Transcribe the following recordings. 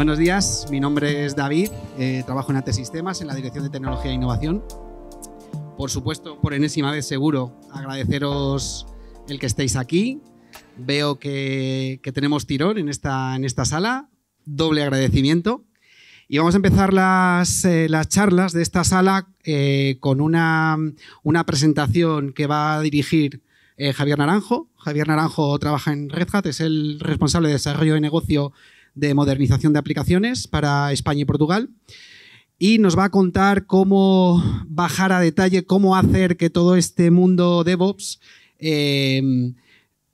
Buenos días, mi nombre es David, eh, trabajo en AT Sistemas, en la Dirección de Tecnología e Innovación. Por supuesto, por enésima vez seguro, agradeceros el que estéis aquí. Veo que, tenemos tirón en esta, en esta sala, doble agradecimiento. Y vamos a empezar las, eh, las charlas de esta sala eh, con una, presentación que va a dirigir Javier Naranjo. Javier Naranjo trabaja en Red Hat, es el responsable de desarrollo de negocio de modernización de aplicaciones para España y Portugal. Y nos va a contar cómo bajar a detalle, cómo hacer que todo este mundo DevOps eh,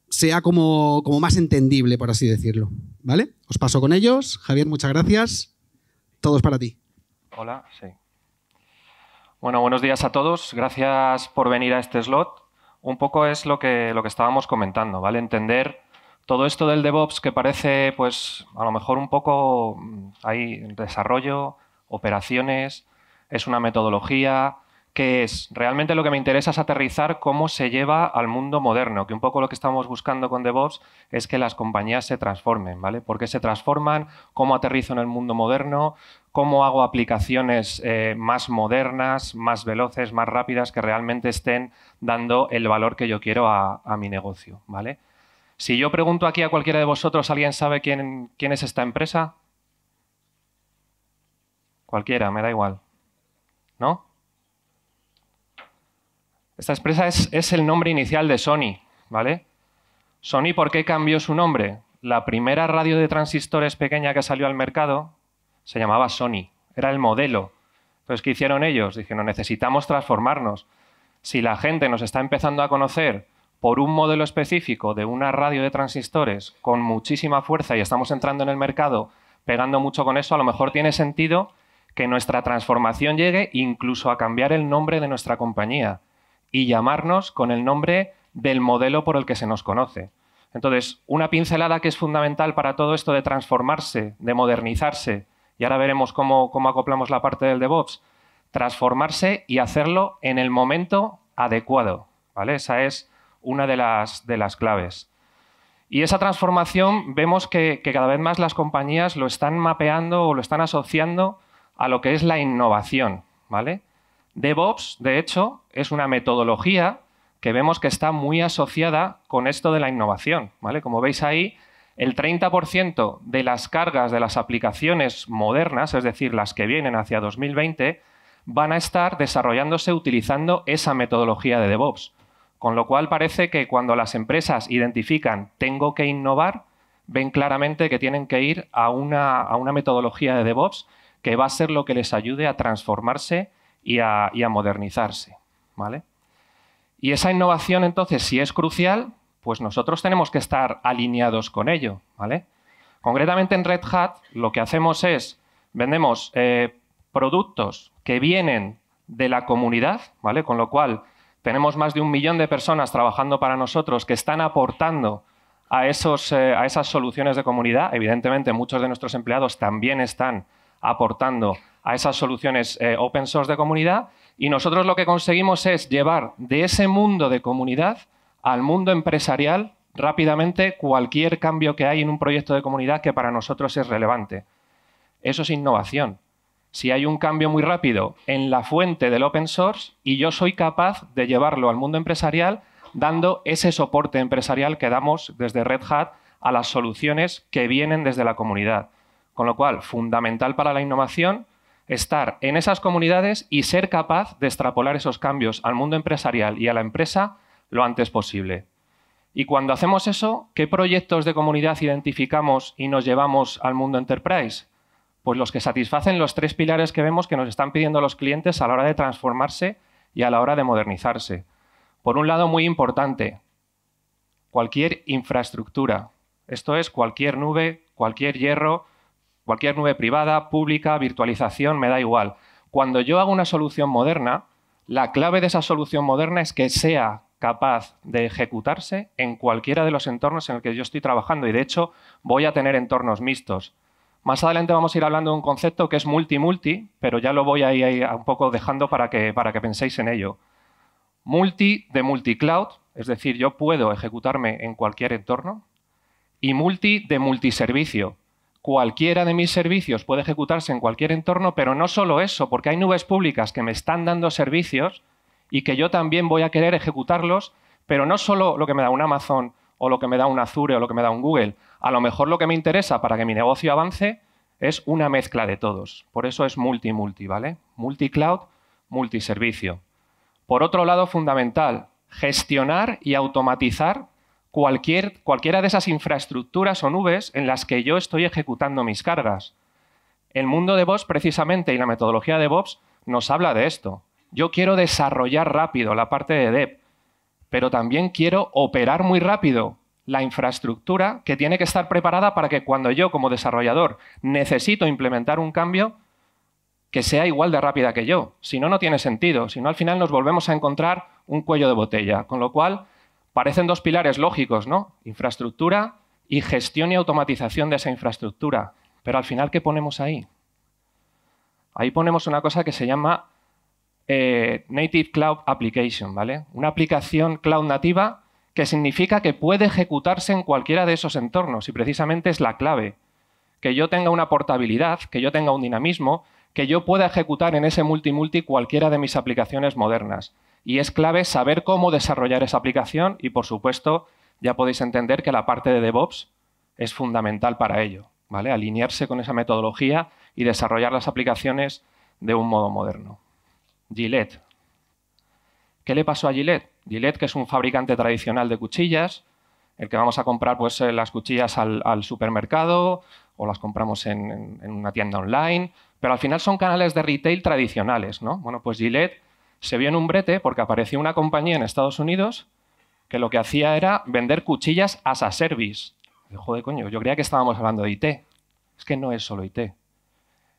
sea como, más entendible, por así decirlo. ¿Vale? Os paso con ellos. Javier, muchas gracias. Todo es para ti. Hola, sí. Bueno, buenos días a todos. Gracias por venir a este slot. Un poco es lo que, lo que estábamos comentando, ¿vale? Entender todo esto del DevOps que parece, pues, a lo mejor un poco mm, hay desarrollo, operaciones, es una metodología, que es? Realmente lo que me interesa es aterrizar cómo se lleva al mundo moderno, que un poco lo que estamos buscando con DevOps es que las compañías se transformen, ¿vale? ¿Por qué se transforman? ¿Cómo aterrizo en el mundo moderno? ¿Cómo hago aplicaciones eh, más modernas, más veloces, más rápidas, que realmente estén dando el valor que yo quiero a mi negocio, ¿vale? Si yo pregunto aquí a cualquiera de vosotros, ¿alguien sabe quién, es esta empresa? Cualquiera, me da igual. ¿No? Esta empresa es, es, el nombre inicial de Sony, ¿vale? Sony, ¿por qué cambió su nombre? La primera radio de transistores pequeña que salió al mercado se llamaba Sony, era el modelo. Entonces, ¿qué hicieron ellos? Dijeron, necesitamos transformarnos. Si la gente nos está empezando a conocer por un modelo específico de una radio de transistores con muchísima fuerza y estamos entrando en el mercado pegando mucho con eso, a lo mejor tiene sentido que nuestra transformación llegue incluso a cambiar el nombre de nuestra compañía y llamarnos con el nombre del modelo por el que se nos conoce. Entonces, una pincelada que es fundamental para todo esto de transformarse, de modernizarse, y ahora veremos cómo, acoplamos la parte del DevOps, transformarse y hacerlo en el momento adecuado. ¿vale? Esa es una de las, de las claves. Y esa transformación vemos que, cada vez más las compañías lo están mapeando o lo están asociando a lo que es la innovación. ¿vale? DevOps, de hecho, es una metodología que vemos que está muy asociada con esto de la innovación. ¿vale? Como veis ahí, el 30% de las cargas de las aplicaciones modernas, es decir, las que vienen hacia 2020, van a estar desarrollándose utilizando esa metodología de DevOps. Con lo cual parece que cuando las empresas identifican tengo que innovar, ven claramente que tienen que ir a una, metodología de DevOps que va a ser lo que les ayude a transformarse y a, modernizarse. ¿vale? Y esa innovación, entonces, si es crucial, pues nosotros tenemos que estar alineados con ello. ¿vale? Concretamente en Red Hat lo que hacemos es, vendemos eh, productos que vienen de la comunidad, ¿vale? con lo cual tenemos más de un millón de personas trabajando para nosotros que están aportando eh, a, esas soluciones de comunidad. Evidentemente, muchos de nuestros empleados también están aportando a esas soluciones eh, open source de comunidad. Y nosotros lo que conseguimos es llevar de ese mundo de comunidad al mundo empresarial rápidamente cualquier cambio que hay en un proyecto de comunidad que para nosotros es relevante. Eso es innovación si hay un cambio muy rápido en la fuente del open source y yo soy capaz de llevarlo al mundo empresarial dando ese soporte empresarial que damos desde Red Hat a las soluciones que vienen desde la comunidad. Con lo cual, fundamental para la innovación, estar en esas comunidades y ser capaz de extrapolar esos cambios al mundo empresarial y a la empresa lo antes posible. Y cuando hacemos eso, ¿qué proyectos de comunidad identificamos y nos llevamos al mundo enterprise? pues los que satisfacen los tres pilares que vemos que nos están pidiendo los clientes a la hora de transformarse y a la hora de modernizarse. Por un lado, muy importante, cualquier infraestructura. Esto es cualquier nube, cualquier hierro, cualquier nube privada, pública, virtualización, me da igual. Cuando yo hago una solución moderna, la clave de esa solución moderna es que sea capaz de ejecutarse en cualquiera de los entornos en el que yo estoy trabajando y de hecho voy a tener entornos mixtos. Más adelante vamos a ir hablando de un concepto que es multi-multi, pero ya lo voy a ir un poco dejando para que, para que penséis en ello. Multi de multi-cloud, es decir, yo puedo ejecutarme en cualquier entorno. Y multi de multiservicio. Cualquiera de mis servicios puede ejecutarse en cualquier entorno, pero no solo eso, porque hay nubes públicas que me están dando servicios y que yo también voy a querer ejecutarlos, pero no solo lo que me da un Amazon o lo que me da un Azure o lo que me da un Google a lo mejor lo que me interesa para que mi negocio avance es una mezcla de todos. Por eso es multi-multi, ¿vale? Multi-cloud, multiservicio. Por otro lado, fundamental, gestionar y automatizar cualquiera de esas infraestructuras o nubes en las que yo estoy ejecutando mis cargas. El mundo de DevOps, precisamente, y la metodología de DevOps nos habla de esto. Yo quiero desarrollar rápido la parte de Dev, pero también quiero operar muy rápido la infraestructura que tiene que estar preparada para que cuando yo como desarrollador necesito implementar un cambio, que sea igual de rápida que yo. Si no, no tiene sentido. Si no, al final nos volvemos a encontrar un cuello de botella. Con lo cual, parecen dos pilares lógicos, ¿no? Infraestructura y gestión y automatización de esa infraestructura. Pero al final, ¿qué ponemos ahí? Ahí ponemos una cosa que se llama eh, Native Cloud Application, ¿vale? Una aplicación cloud nativa que significa que puede ejecutarse en cualquiera de esos entornos y precisamente es la clave. Que yo tenga una portabilidad, que yo tenga un dinamismo, que yo pueda ejecutar en ese multi-multi cualquiera de mis aplicaciones modernas. Y es clave saber cómo desarrollar esa aplicación y, por supuesto, ya podéis entender que la parte de DevOps es fundamental para ello, ¿vale? Alinearse con esa metodología y desarrollar las aplicaciones de un modo moderno. Gillette, ¿Qué le pasó a Gillette? Gillette, que es un fabricante tradicional de cuchillas, el que vamos a comprar pues, eh, las cuchillas al, supermercado o las compramos en, una tienda online, pero al final son canales de retail tradicionales. ¿no? Bueno, pues Gillette se vio en un brete porque apareció una compañía en Estados Unidos que lo que hacía era vender cuchillas as a service. joder, coño, yo creía que estábamos hablando de IT. Es que no es solo IT.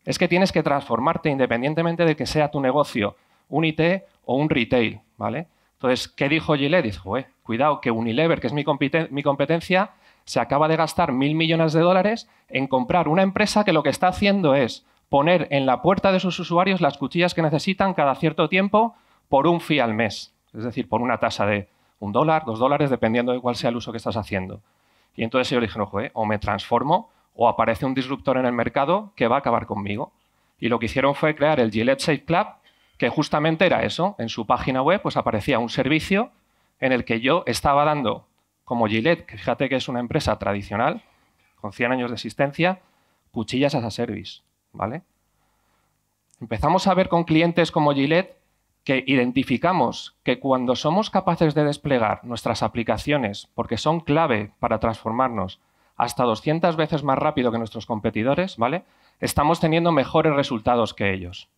Es que tienes que transformarte independientemente de que sea tu negocio un IT o un retail, ¿vale? Entonces, ¿qué dijo Gillette? Dijo, eh, cuidado, que Unilever, que es mi, competencia, se acaba de gastar mil millones de dólares en comprar una empresa que lo que está haciendo es poner en la puerta de sus usuarios las cuchillas que necesitan cada cierto tiempo por un fee al mes, es decir, por una tasa de un dólar, dos dólares, dependiendo de cuál sea el uso que estás haciendo. Y entonces ellos dijeron, o me transformo o aparece un disruptor en el mercado que va a acabar conmigo. Y lo que hicieron fue crear el Gillette Safe Club, que justamente era eso. En su página web pues aparecía un servicio en el que yo estaba dando, como Gillette, que fíjate que es una empresa tradicional, con 100 años de existencia, cuchillas as a service, ¿vale? Empezamos a ver con clientes como Gillette que identificamos que cuando somos capaces de desplegar nuestras aplicaciones, porque son clave para transformarnos hasta 200 veces más rápido que nuestros competidores, ¿vale? Estamos teniendo mejores resultados que ellos.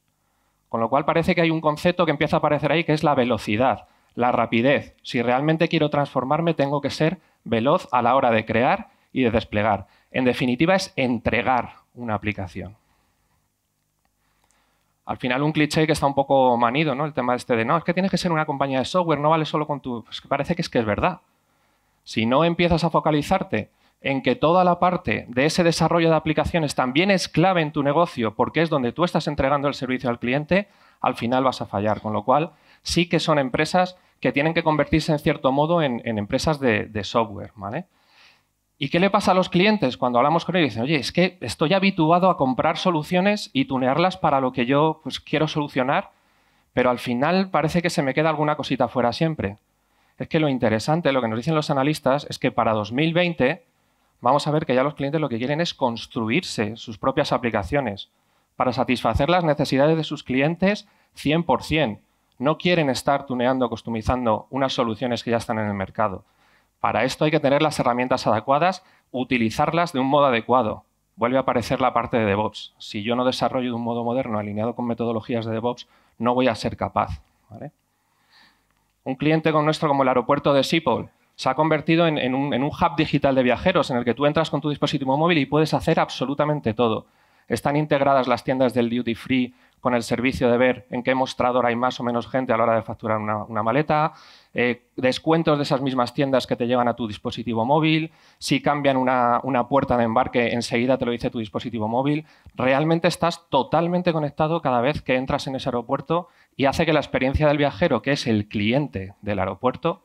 Con lo cual parece que hay un concepto que empieza a aparecer ahí, que es la velocidad, la rapidez. Si realmente quiero transformarme, tengo que ser veloz a la hora de crear y de desplegar. En definitiva, es entregar una aplicación. Al final, un cliché que está un poco manido, ¿no? El tema este de, no, es que tienes que ser una compañía de software, no vale solo con tu... parece que es que es verdad. Si no empiezas a focalizarte en que toda la parte de ese desarrollo de aplicaciones también es clave en tu negocio, porque es donde tú estás entregando el servicio al cliente, al final vas a fallar. Con lo cual, sí que son empresas que tienen que convertirse en cierto modo en, empresas de, software. ¿Y qué le pasa a los clientes cuando hablamos con ellos? Dicen, oye, es que estoy habituado a comprar soluciones y tunearlas para lo que yo pues, quiero solucionar, pero al final parece que se me queda alguna cosita fuera siempre. Es que lo interesante, lo que nos dicen los analistas, es que para 2020 vamos a ver que ya los clientes lo que quieren es construirse sus propias aplicaciones para satisfacer las necesidades de sus clientes 100%. No quieren estar tuneando, customizando unas soluciones que ya están en el mercado. Para esto hay que tener las herramientas adecuadas, utilizarlas de un modo adecuado. Vuelve a aparecer la parte de DevOps. Si yo no desarrollo de un modo moderno alineado con metodologías de DevOps, no voy a ser capaz. Un cliente con nuestro como el aeropuerto de Sipol se ha convertido en, un, hub digital de viajeros en el que tú entras con tu dispositivo móvil y puedes hacer absolutamente todo. Están integradas las tiendas del duty free con el servicio de ver en qué mostrador hay más o menos gente a la hora de facturar una, maleta, eh, descuentos de esas mismas tiendas que te llevan a tu dispositivo móvil, si cambian una, una puerta de embarque enseguida te lo dice tu dispositivo móvil. Realmente estás totalmente conectado cada vez que entras en ese aeropuerto y hace que la experiencia del viajero, que es el cliente del aeropuerto,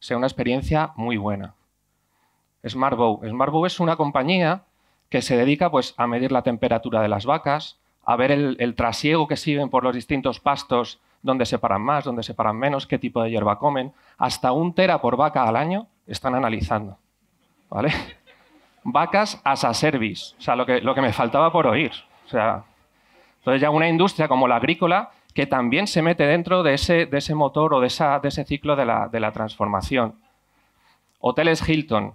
sea una experiencia muy buena. SmartBow. SmartBow es una compañía que se dedica pues, a medir la temperatura de las vacas, a ver el, trasiego que siguen por los distintos pastos, dónde se paran más, dónde se paran menos, qué tipo de hierba comen. Hasta un tera por vaca al año están analizando. ¿Vale? Vacas as a service, o sea, lo que, lo que me faltaba por oír. O sea, entonces ya una industria como la agrícola que también se mete dentro de ese, de ese motor o de, ese ciclo de la, de la transformación. Hoteles Hilton.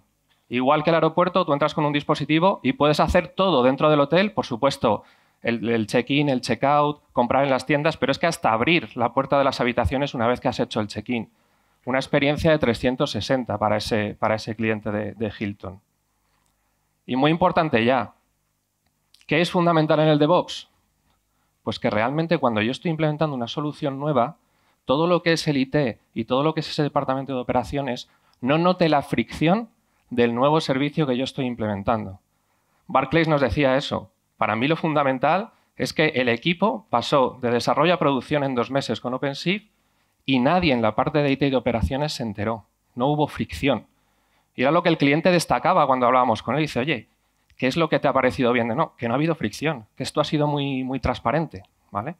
Igual que el aeropuerto, tú entras con un dispositivo y puedes hacer todo dentro del hotel, por supuesto, el, check-in, el check-out, comprar en las tiendas, pero es que hasta abrir la puerta de las habitaciones una vez que has hecho el check-in. Una experiencia de 360 para ese, para ese cliente de, de, Hilton. Y muy importante ya, ¿qué es fundamental en el DevOps? Pues que realmente cuando yo estoy implementando una solución nueva, todo lo que es el IT y todo lo que es ese departamento de operaciones no note la fricción del nuevo servicio que yo estoy implementando. Barclays nos decía eso. Para mí lo fundamental es que el equipo pasó de desarrollo a producción en dos meses con OpenShift y nadie en la parte de IT y de operaciones se enteró. No hubo fricción. Y era lo que el cliente destacaba cuando hablábamos con él. Dice, oye, ¿Qué es lo que te ha parecido bien? De no, que no ha habido fricción, que esto ha sido muy, muy transparente, ¿vale?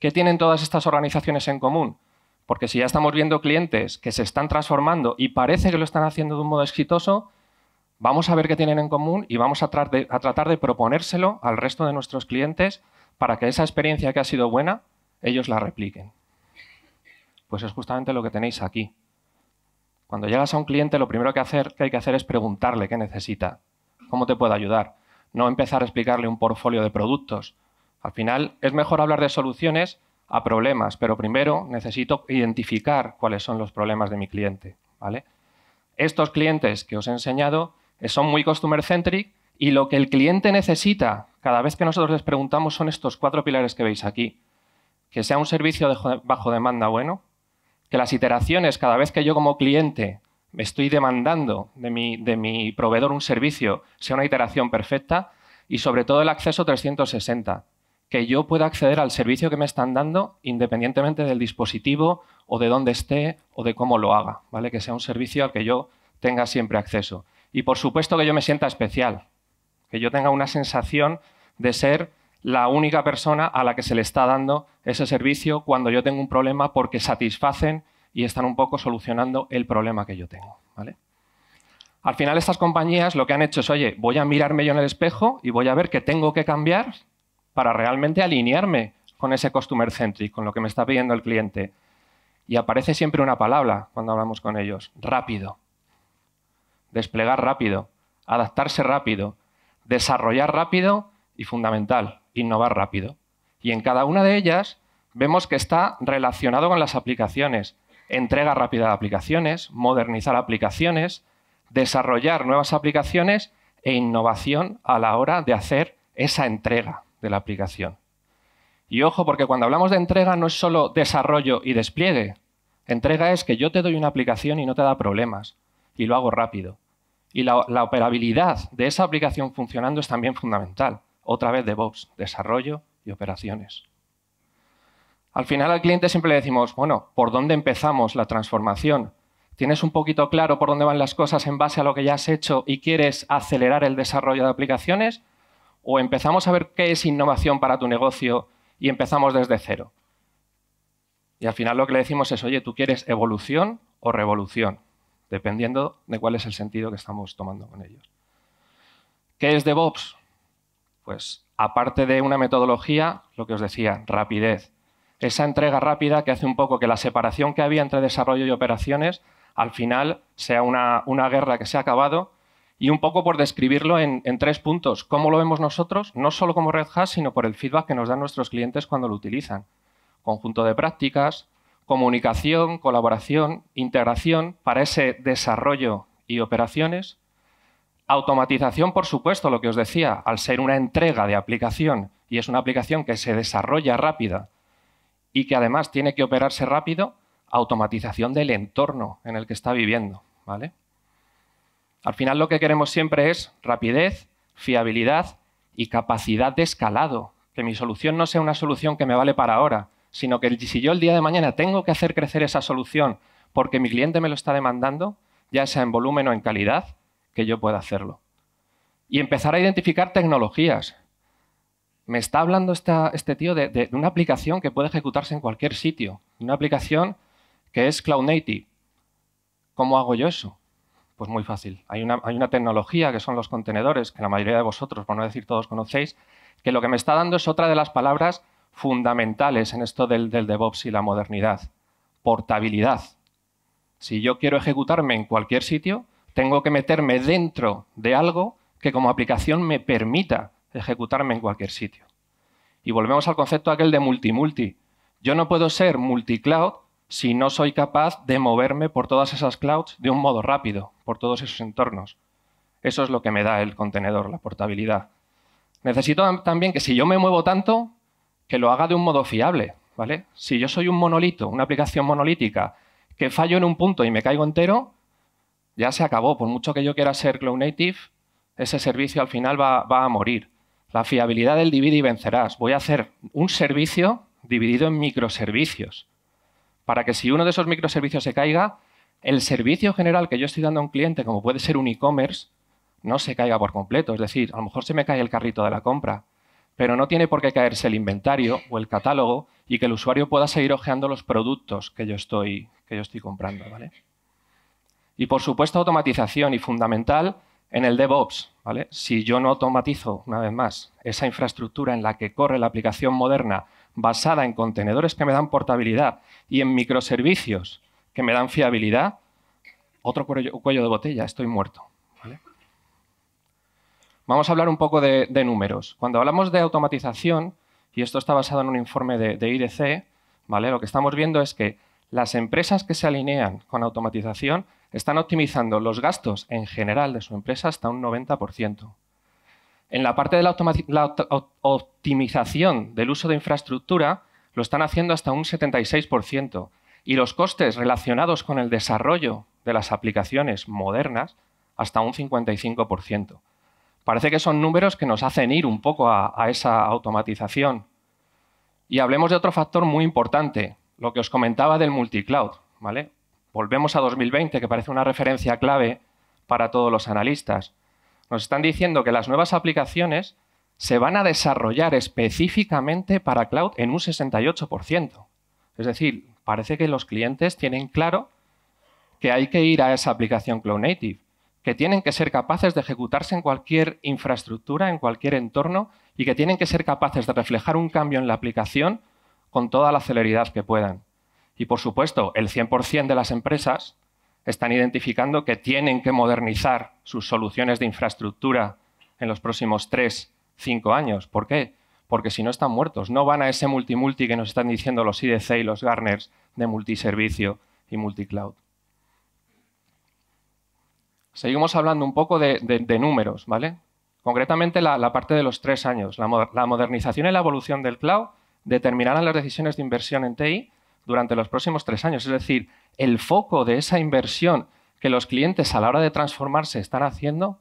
¿Qué tienen todas estas organizaciones en común? Porque si ya estamos viendo clientes que se están transformando y parece que lo están haciendo de un modo exitoso, vamos a ver qué tienen en común y vamos a, tratar de proponérselo al resto de nuestros clientes para que esa experiencia que ha sido buena, ellos la repliquen. Pues es justamente lo que tenéis aquí. Cuando llegas a un cliente, lo primero que hay que hacer es preguntarle qué necesita. ¿Cómo te puedo ayudar? No empezar a explicarle un portfolio de productos. Al final es mejor hablar de soluciones a problemas, pero primero necesito identificar cuáles son los problemas de mi cliente. ¿vale? Estos clientes que os he enseñado eh, son muy customer centric y lo que el cliente necesita cada vez que nosotros les preguntamos son estos cuatro pilares que veis aquí. Que sea un servicio de bajo demanda bueno, que las iteraciones cada vez que yo como cliente me estoy demandando de mi, proveedor un servicio, sea una iteración perfecta y sobre todo el acceso 360, que yo pueda acceder al servicio que me están dando independientemente del dispositivo o de dónde esté o de cómo lo haga, ¿vale? Que sea un servicio al que yo tenga siempre acceso. Y por supuesto que yo me sienta especial, que yo tenga una sensación de ser la única persona a la que se le está dando ese servicio cuando yo tengo un problema porque satisfacen y están un poco solucionando el problema que yo tengo. ¿vale? Al final estas compañías lo que han hecho es, oye, voy a mirarme yo en el espejo y voy a ver qué tengo que cambiar para realmente alinearme con ese customer centric, con lo que me está pidiendo el cliente. Y aparece siempre una palabra cuando hablamos con ellos, rápido. Desplegar rápido, adaptarse rápido, desarrollar rápido y fundamental, innovar rápido. Y en cada una de ellas vemos que está relacionado con las aplicaciones entrega rápida de aplicaciones, modernizar aplicaciones, desarrollar nuevas aplicaciones e innovación a la hora de hacer esa entrega de la aplicación. Y ojo, porque cuando hablamos de entrega no es solo desarrollo y despliegue. Entrega es que yo te doy una aplicación y no te da problemas, y lo hago rápido. Y la, operabilidad de esa aplicación funcionando es también fundamental. Otra vez DevOps, desarrollo y operaciones. Al final al cliente siempre le decimos, bueno, ¿por dónde empezamos la transformación? ¿Tienes un poquito claro por dónde van las cosas en base a lo que ya has hecho y quieres acelerar el desarrollo de aplicaciones? ¿O empezamos a ver qué es innovación para tu negocio y empezamos desde cero? Y al final lo que le decimos es, oye, ¿tú quieres evolución o revolución? Dependiendo de cuál es el sentido que estamos tomando con ellos. ¿Qué es DevOps? Pues aparte de una metodología, lo que os decía, rapidez esa entrega rápida que hace un poco que la separación que había entre desarrollo y operaciones al final sea una, guerra que se ha acabado. Y un poco por describirlo en, en, tres puntos, cómo lo vemos nosotros, no solo como Red Hat, sino por el feedback que nos dan nuestros clientes cuando lo utilizan. Conjunto de prácticas, comunicación, colaboración, integración para ese desarrollo y operaciones. Automatización, por supuesto, lo que os decía, al ser una entrega de aplicación y es una aplicación que se desarrolla rápida y que además tiene que operarse rápido, automatización del entorno en el que está viviendo. ¿vale? Al final lo que queremos siempre es rapidez, fiabilidad y capacidad de escalado. Que mi solución no sea una solución que me vale para ahora, sino que si yo el día de mañana tengo que hacer crecer esa solución porque mi cliente me lo está demandando, ya sea en volumen o en calidad, que yo pueda hacerlo. Y empezar a identificar tecnologías me está hablando este tío de, una aplicación que puede ejecutarse en cualquier sitio, una aplicación que es cloud native. ¿Cómo hago yo eso? Pues muy fácil. Hay una, tecnología que son los contenedores, que la mayoría de vosotros, por no decir todos, conocéis, que lo que me está dando es otra de las palabras fundamentales en esto del, del DevOps y la modernidad. Portabilidad. Si yo quiero ejecutarme en cualquier sitio, tengo que meterme dentro de algo que como aplicación me permita ejecutarme en cualquier sitio. Y volvemos al concepto aquel de multi-multi. Yo no puedo ser multi-cloud si no soy capaz de moverme por todas esas clouds de un modo rápido, por todos esos entornos. Eso es lo que me da el contenedor, la portabilidad. Necesito también que si yo me muevo tanto, que lo haga de un modo fiable. ¿vale? Si yo soy un monolito, una aplicación monolítica, que fallo en un punto y me caigo entero, ya se acabó. Por mucho que yo quiera ser Cloud Native, ese servicio al final va, va a morir. La fiabilidad del divide y vencerás. Voy a hacer un servicio dividido en microservicios para que si uno de esos microservicios se caiga, el servicio general que yo estoy dando a un cliente, como puede ser un e-commerce, no se caiga por completo. Es decir, a lo mejor se me cae el carrito de la compra, pero no tiene por qué caerse el inventario o el catálogo y que el usuario pueda seguir hojeando los productos que yo estoy, que yo estoy comprando. ¿vale? Y por supuesto, automatización y fundamental, en el DevOps, ¿vale? si yo no automatizo, una vez más, esa infraestructura en la que corre la aplicación moderna basada en contenedores que me dan portabilidad y en microservicios que me dan fiabilidad, otro cuello, de botella, estoy muerto. Vamos a hablar un poco de, números. Cuando hablamos de automatización, y esto está basado en un informe de, de IDC, ¿vale? lo que estamos viendo es que las empresas que se alinean con automatización están optimizando los gastos en general de su empresa hasta un 90%. En la parte de la, optimización del uso de infraestructura, lo están haciendo hasta un 76%, y los costes relacionados con el desarrollo de las aplicaciones modernas hasta un 55%. Parece que son números que nos hacen ir un poco a esa automatización. Y hablemos de otro factor muy importante, lo que os comentaba del multicloud, ¿vale? Volvemos a 2020, que parece una referencia clave para todos los analistas. Nos están diciendo que las nuevas aplicaciones se van a desarrollar específicamente para cloud en un 68%. Es decir, parece que los clientes tienen claro que hay que ir a esa aplicación cloud native, que tienen que ser capaces de ejecutarse en cualquier infraestructura, en cualquier entorno, y que tienen que ser capaces de reflejar un cambio en la aplicación con toda la celeridad que puedan. Y por supuesto, el 100% de las empresas están identificando que tienen que modernizar sus soluciones de infraestructura en los próximos 3, 5 años. ¿Por qué? Porque si no están muertos, no van a ese multi -multi que nos están diciendo los IDC y los Garners de multiservicio y multicloud. Seguimos hablando un poco de, números, ¿vale? Concretamente la, parte de los tres años, la modernización y la evolución del cloud determinarán las decisiones de inversión en TI durante los próximos tres años. Es decir, el foco de esa inversión que los clientes a la hora de transformarse están haciendo,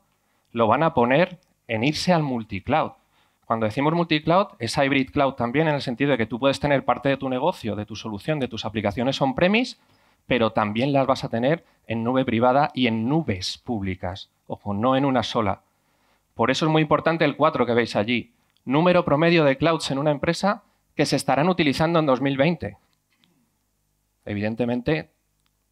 lo van a poner en irse al multicloud. Cuando decimos multicloud, es hybrid cloud también en el sentido de que tú puedes tener parte de tu negocio, de tu solución, de tus aplicaciones on-premise, pero también las vas a tener en nube privada y en nubes públicas. Ojo, no en una sola. Por eso es muy importante el 4 que veis allí. Número promedio de clouds en una empresa que se estarán utilizando en 2020. Evidentemente,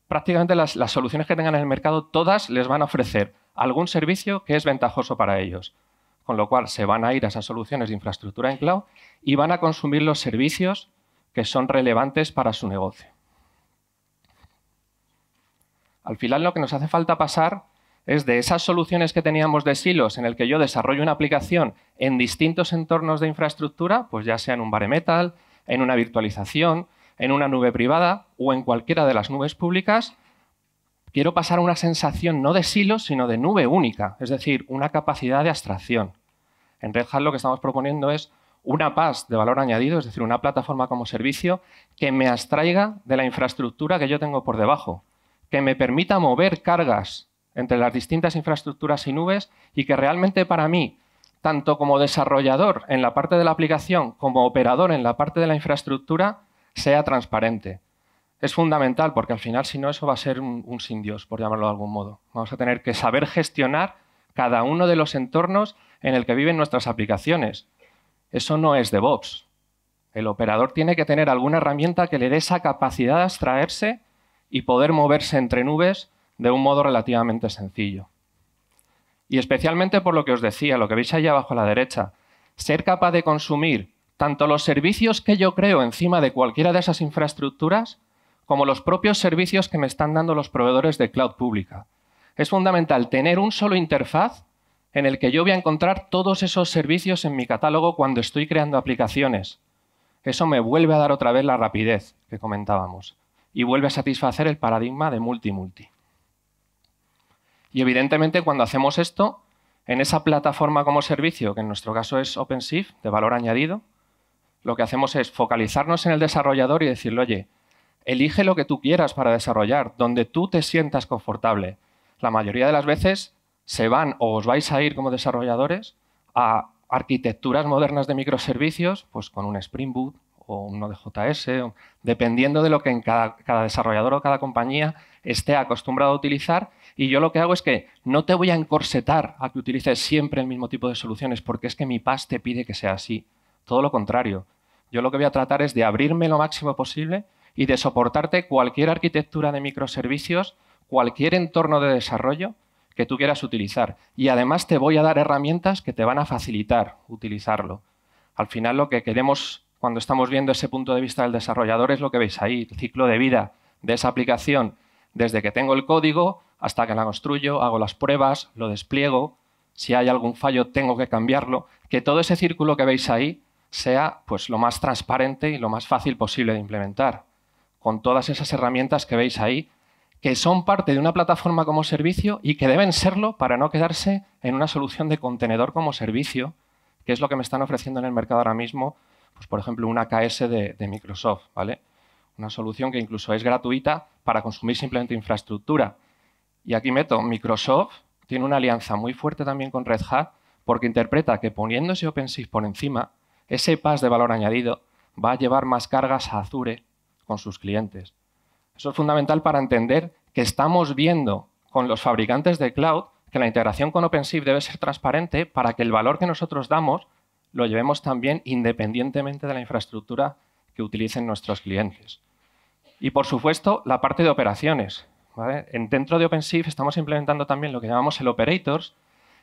prácticamente las, las, soluciones que tengan en el mercado, todas les van a ofrecer algún servicio que es ventajoso para ellos. Con lo cual, se van a ir a esas soluciones de infraestructura en cloud y van a consumir los servicios que son relevantes para su negocio. Al final, lo que nos hace falta pasar es de esas soluciones que teníamos de silos en el que yo desarrollo una aplicación en distintos entornos de infraestructura, pues ya sea en un bare metal, en una virtualización, en una nube privada o en cualquiera de las nubes públicas, quiero pasar a una sensación no de silos, sino de nube única, es decir, una capacidad de abstracción. En Red Hat lo que estamos proponiendo es una PAS de valor añadido, es decir, una plataforma como servicio que me abstraiga de la infraestructura que yo tengo por debajo, que me permita mover cargas entre las distintas infraestructuras y nubes y que realmente para mí, tanto como desarrollador en la parte de la aplicación como operador en la parte de la infraestructura, sea transparente. Es fundamental porque al final si no eso va a ser un, sin Dios, por llamarlo de algún modo. Vamos a tener que saber gestionar cada uno de los entornos en el que viven nuestras aplicaciones. Eso no es DevOps. El operador tiene que tener alguna herramienta que le dé esa capacidad de abstraerse y poder moverse entre nubes de un modo relativamente sencillo. Y especialmente por lo que os decía, lo que veis allá abajo a la derecha, ser capaz de consumir tanto los servicios que yo creo encima de cualquiera de esas infraestructuras, como los propios servicios que me están dando los proveedores de cloud pública. Es fundamental tener un solo interfaz en el que yo voy a encontrar todos esos servicios en mi catálogo cuando estoy creando aplicaciones. Eso me vuelve a dar otra vez la rapidez que comentábamos y vuelve a satisfacer el paradigma de multi-multi. Y evidentemente cuando hacemos esto, en esa plataforma como servicio, que en nuestro caso es OpenShift, de valor añadido, lo que hacemos es focalizarnos en el desarrollador y decirle, oye, elige lo que tú quieras para desarrollar, donde tú te sientas confortable. La mayoría de las veces se van o os vais a ir como desarrolladores a arquitecturas modernas de microservicios, pues con un Spring Boot o un Node.js, dependiendo de lo que en cada desarrollador o cada compañía esté acostumbrado a utilizar y yo lo que hago es que no te voy a encorsetar a que utilices siempre el mismo tipo de soluciones, porque es que mi paz te pide que sea así. Todo lo contrario. Yo lo que voy a tratar es de abrirme lo máximo posible y de soportarte cualquier arquitectura de microservicios, cualquier entorno de desarrollo que tú quieras utilizar. Y además te voy a dar herramientas que te van a facilitar utilizarlo. Al final lo que queremos cuando estamos viendo ese punto de vista del desarrollador es lo que veis ahí, el ciclo de vida de esa aplicación desde que tengo el código hasta que la construyo, hago las pruebas, lo despliego, si hay algún fallo tengo que cambiarlo, que todo ese círculo que veis ahí sea pues lo más transparente y lo más fácil posible de implementar, con todas esas herramientas que veis ahí, que son parte de una plataforma como servicio y que deben serlo para no quedarse en una solución de contenedor como servicio, que es lo que me están ofreciendo en el mercado ahora mismo, pues por ejemplo, una AKS de, de Microsoft, ¿vale? Una solución que incluso es gratuita para consumir simplemente infraestructura. Y aquí meto, Microsoft tiene una alianza muy fuerte también con Red Hat porque interpreta que poniéndose OpenShift por encima, ese pas de valor añadido va a llevar más cargas a Azure con sus clientes. Eso es fundamental para entender que estamos viendo con los fabricantes de cloud que la integración con OpenShift debe ser transparente para que el valor que nosotros damos lo llevemos también independientemente de la infraestructura que utilicen nuestros clientes. Y por supuesto, la parte de operaciones. dentro de OpenShift estamos implementando también lo que llamamos el operators,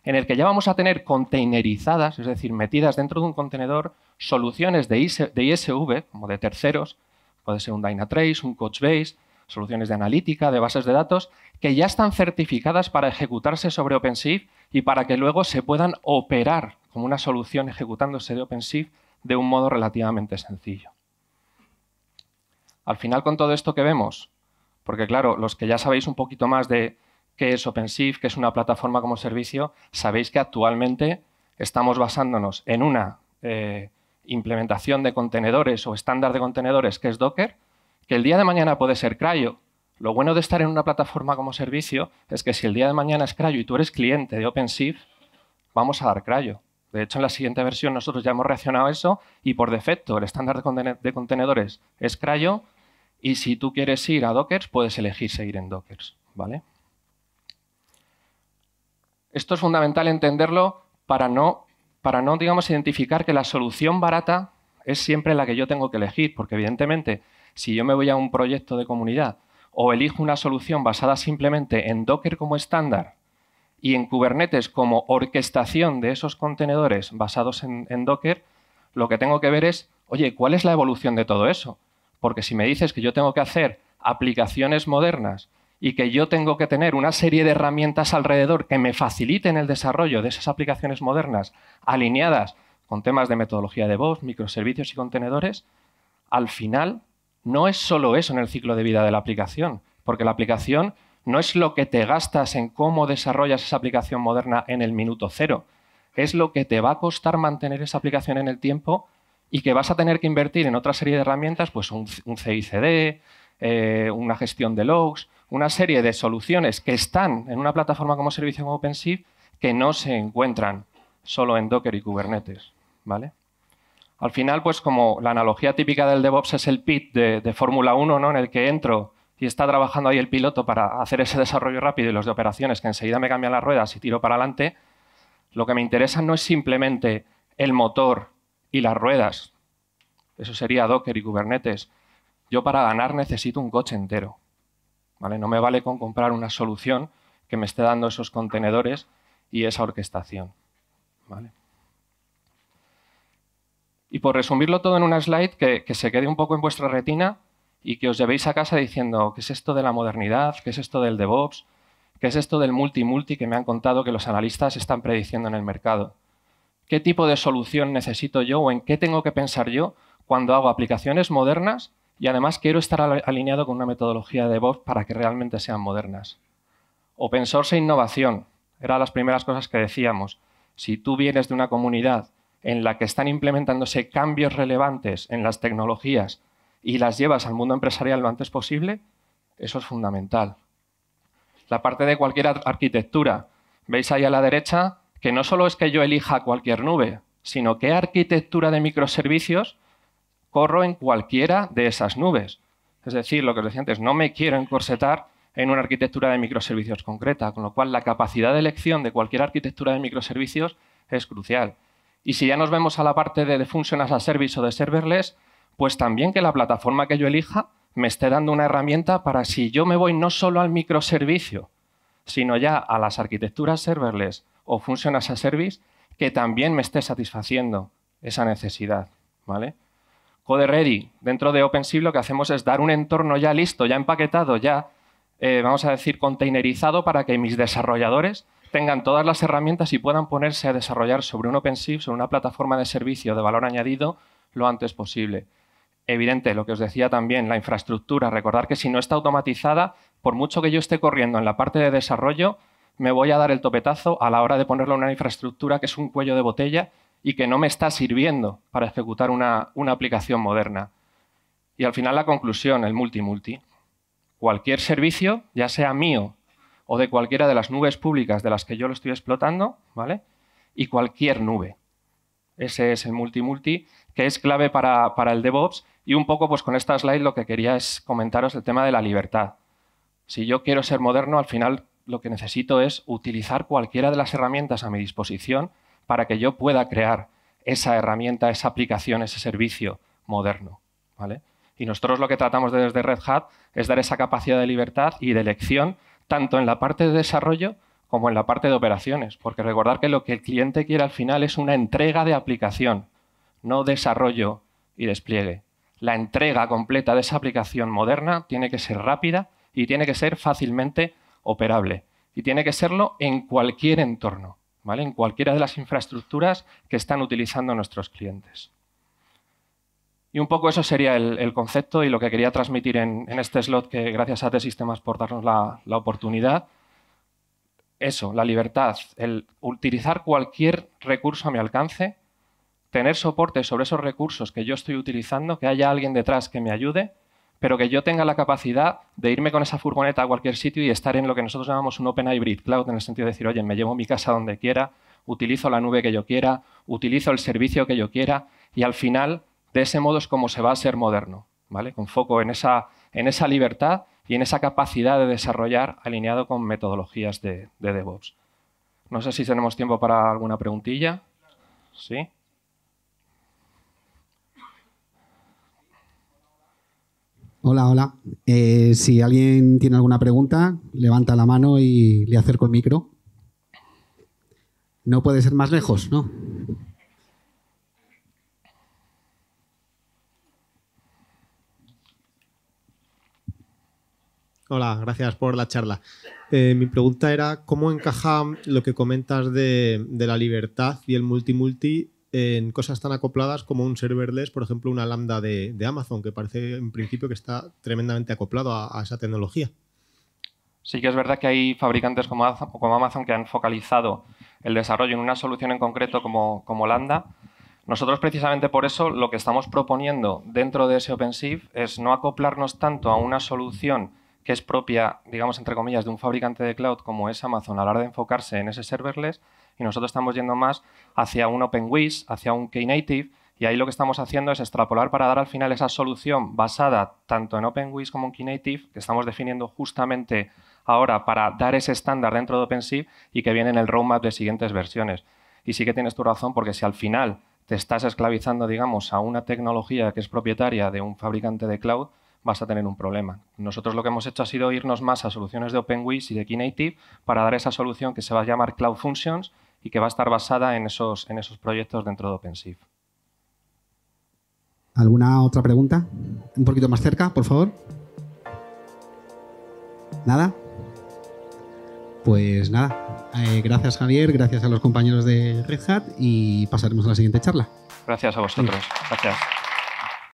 en el que ya vamos a tener containerizadas, es decir, metidas dentro de un contenedor, soluciones de, ISV, como de terceros, puede ser un Dynatrace, un Couchbase, soluciones de analítica, de bases de datos, que ya están certificadas para ejecutarse sobre OpenShift y para que luego se puedan operar como una solución ejecutándose de OpenShift de un modo relativamente sencillo. Al final, con todo esto que vemos, porque claro, los que ya sabéis un poquito más de qué es OpenShift, qué es una plataforma como servicio, sabéis que actualmente estamos basándonos en una eh, implementación de contenedores o estándar de contenedores que es Docker, que el día de mañana puede ser Crayo. Lo bueno de estar en una plataforma como servicio es que si el día de mañana es Crayo y tú eres cliente de OpenShift, vamos a dar Crayo. De hecho, en la siguiente versión nosotros ya hemos reaccionado a eso y por defecto el estándar de contenedores es Crayo. Y si tú quieres ir a Dockers, puedes elegir seguir en Dockers, ¿vale? Esto es fundamental entenderlo para no, para no, digamos, identificar que la solución barata es siempre la que yo tengo que elegir, porque evidentemente, si yo me voy a un proyecto de comunidad o elijo una solución basada simplemente en Docker como estándar y en Kubernetes como orquestación de esos contenedores basados en, en Docker, lo que tengo que ver es, oye, ¿cuál es la evolución de todo eso? Porque si me dices que yo tengo que hacer aplicaciones modernas y que yo tengo que tener una serie de herramientas alrededor que me faciliten el desarrollo de esas aplicaciones modernas alineadas con temas de metodología de voz, microservicios y contenedores, al final no es solo eso en el ciclo de vida de la aplicación, porque la aplicación no es lo que te gastas en cómo desarrollas esa aplicación moderna en el minuto cero, es lo que te va a costar mantener esa aplicación en el tiempo y que vas a tener que invertir en otra serie de herramientas, pues un, CICD, eh, una gestión de logs, una serie de soluciones que están en una plataforma como servicio OpenShift que no se encuentran solo en Docker y Kubernetes. ¿vale? Al final, pues como la analogía típica del DevOps es el pit de, Fórmula 1, ¿no? en el que entro y está trabajando ahí el piloto para hacer ese desarrollo rápido y los de operaciones que enseguida me cambian las ruedas y tiro para adelante, lo que me interesa no es simplemente el motor y las ruedas. Eso sería Docker y Kubernetes. Yo para ganar necesito un coche entero. ¿vale? No me vale con comprar una solución que me esté dando esos contenedores y esa orquestación. ¿vale? Y por resumirlo todo en una slide que, que se quede un poco en vuestra retina y que os llevéis a casa diciendo qué es esto de la modernidad, qué es esto del DevOps, qué es esto del multi-multi que me han contado que los analistas están prediciendo en el mercado. ¿Qué tipo de solución necesito yo o en qué tengo que pensar yo cuando hago aplicaciones modernas y además quiero estar alineado con una metodología de DevOps para que realmente sean modernas? Open source e innovación. Eran las primeras cosas que decíamos. Si tú vienes de una comunidad en la que están implementándose cambios relevantes en las tecnologías y las llevas al mundo empresarial lo antes posible, eso es fundamental. La parte de cualquier arquitectura. Veis ahí a la derecha que no solo es que yo elija cualquier nube, sino qué arquitectura de microservicios corro en cualquiera de esas nubes. Es decir, lo que os decía antes, no me quiero encorsetar en una arquitectura de microservicios concreta, con lo cual la capacidad de elección de cualquier arquitectura de microservicios es crucial. Y si ya nos vemos a la parte de Function as a Service o de serverless, pues también que la plataforma que yo elija me esté dando una herramienta para si yo me voy no solo al microservicio, sino ya a las arquitecturas serverless o Function as a Service que también me esté satisfaciendo esa necesidad. ¿vale? Code Ready, dentro de OpenShift lo que hacemos es dar un entorno ya listo, ya empaquetado, ya, eh, vamos a decir, containerizado para que mis desarrolladores tengan todas las herramientas y puedan ponerse a desarrollar sobre un OpenShift, sobre una plataforma de servicio de valor añadido, lo antes posible. Evidente, lo que os decía también, la infraestructura. Recordar que si no está automatizada, por mucho que yo esté corriendo en la parte de desarrollo, me voy a dar el topetazo a la hora de ponerlo en una infraestructura que es un cuello de botella y que no me está sirviendo para ejecutar una, aplicación moderna. Y al final la conclusión, el multi-multi. Cualquier servicio, ya sea mío o de cualquiera de las nubes públicas de las que yo lo estoy explotando, ¿vale? Y cualquier nube. Ese es el multi-multi, que es clave para, para, el DevOps. Y un poco, pues con esta slide lo que quería es comentaros el tema de la libertad. Si yo quiero ser moderno, al final lo que necesito es utilizar cualquiera de las herramientas a mi disposición para que yo pueda crear esa herramienta, esa aplicación, ese servicio moderno. ¿vale? Y nosotros lo que tratamos desde Red Hat es dar esa capacidad de libertad y de elección tanto en la parte de desarrollo como en la parte de operaciones, porque recordar que lo que el cliente quiere al final es una entrega de aplicación, no desarrollo y despliegue. La entrega completa de esa aplicación moderna tiene que ser rápida y tiene que ser fácilmente operable. Y tiene que serlo en cualquier entorno, ¿vale? en cualquiera de las infraestructuras que están utilizando nuestros clientes. Y un poco eso sería el, concepto y lo que quería transmitir en, este slot, que gracias a T-Sistemas por darnos la oportunidad. Eso, la libertad, el utilizar cualquier recurso a mi alcance, tener soporte sobre esos recursos que yo estoy utilizando, que haya alguien detrás que me ayude pero que yo tenga la capacidad de irme con esa furgoneta a cualquier sitio y estar en lo que nosotros llamamos un open hybrid cloud, en el sentido de decir, oye, me llevo mi casa donde quiera, utilizo la nube que yo quiera, utilizo el servicio que yo quiera, y al final, de ese modo es como se va a ser moderno, ¿vale? Con foco en esa, libertad y en esa capacidad de desarrollar alineado con metodologías de, de DevOps. No sé si tenemos tiempo para alguna preguntilla. ¿Sí? Hola, hola. Eh, si alguien tiene alguna pregunta, levanta la mano y le acerco el micro. No puede ser más lejos, ¿no? Hola, gracias por la charla. Eh, mi pregunta era, ¿cómo encaja lo que comentas de, la libertad y el multi -multi en cosas tan acopladas como un serverless, por ejemplo, una lambda de, Amazon, que parece en principio que está tremendamente acoplado a, esa tecnología. Sí que es verdad que hay fabricantes como Amazon, que han focalizado el desarrollo en una solución en concreto como, como lambda. Nosotros precisamente por eso lo que estamos proponiendo dentro de ese OpenShift es no acoplarnos tanto a una solución que es propia, digamos, entre comillas, de un fabricante de cloud como es Amazon, a la hora de enfocarse en ese serverless, y nosotros estamos yendo más hacia un OpenWiz, hacia un Knative, y ahí lo que estamos haciendo es extrapolar para dar al final esa solución basada tanto en OpenWiz como en Knative, que estamos definiendo justamente ahora para dar ese estándar dentro de OpenShift y que viene en el roadmap de siguientes versiones. Y sí que tienes tu razón, porque si al final te estás esclavizando, digamos, a una tecnología que es propietaria de un fabricante de cloud, vas a tener un problema. Nosotros lo que hemos hecho ha sido irnos más a soluciones de OpenWiz y de Knative para dar esa solución que se va a llamar Cloud Functions, y que va a estar basada en esos, en esos proyectos dentro de OpenShift. ¿Alguna otra pregunta? Un poquito más cerca, por favor. ¿Nada? Pues nada. Eh, gracias Javier, gracias a los compañeros de Red Hat y pasaremos a la siguiente charla. Gracias a vosotros. Gracias.